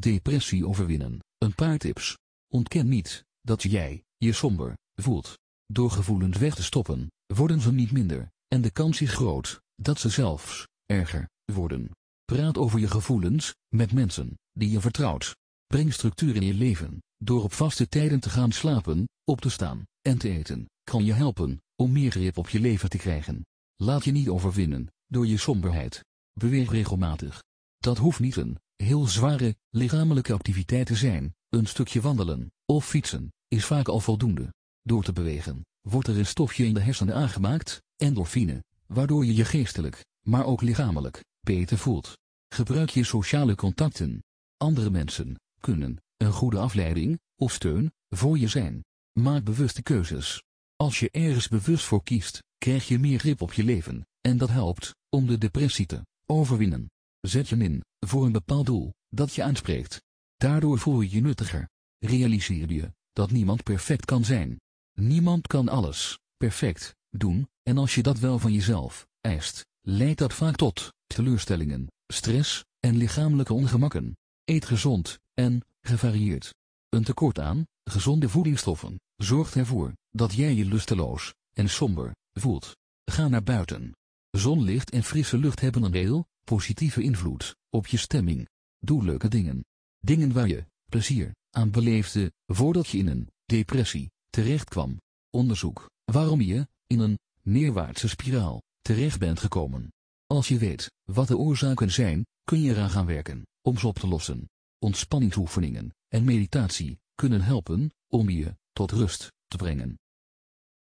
Depressie overwinnen. Een paar tips. Ontken niet dat jij je somber voelt. Door gevoelens weg te stoppen, worden ze niet minder, en de kans is groot dat ze zelfs erger worden. Praat over je gevoelens met mensen die je vertrouwt. Breng structuur in je leven door op vaste tijden te gaan slapen, op te staan en te eten kan je helpen om meer grip op je leven te krijgen. Laat je niet overwinnen door je somberheid. Beweeg regelmatig. Dat hoeft niet een heel zware lichamelijke activiteiten zijn, een stukje wandelen of fietsen, is vaak al voldoende. Door te bewegen, wordt er een stofje in de hersenen aangemaakt, endorfine, waardoor je je geestelijk, maar ook lichamelijk, beter voelt. Gebruik je sociale contacten. Andere mensen kunnen een goede afleiding of steun voor je zijn. Maak bewuste keuzes. Als je ergens bewust voor kiest, krijg je meer grip op je leven, en dat helpt om de depressie te overwinnen. Zet je in, voor een bepaald doel, dat je aanspreekt. Daardoor voel je je nuttiger. Realiseer je, dat niemand perfect kan zijn. Niemand kan alles, perfect, doen, en als je dat wel van jezelf eist, leidt dat vaak tot teleurstellingen, stress en lichamelijke ongemakken. Eet gezond en gevarieerd. Een tekort aan gezonde voedingsstoffen zorgt ervoor dat jij je lusteloos en somber voelt. Ga naar buiten. Zonlicht en frisse lucht hebben een heel positieve invloed op je stemming. Doe leuke dingen. Dingen waar je plezier aan beleefde voordat je in een depressie terecht kwam. Onderzoek waarom je in een neerwaartse spiraal terecht bent gekomen. Als je weet wat de oorzaken zijn, kun je eraan gaan werken om ze op te lossen. Ontspanningsoefeningen en meditatie kunnen helpen om je tot rust te brengen.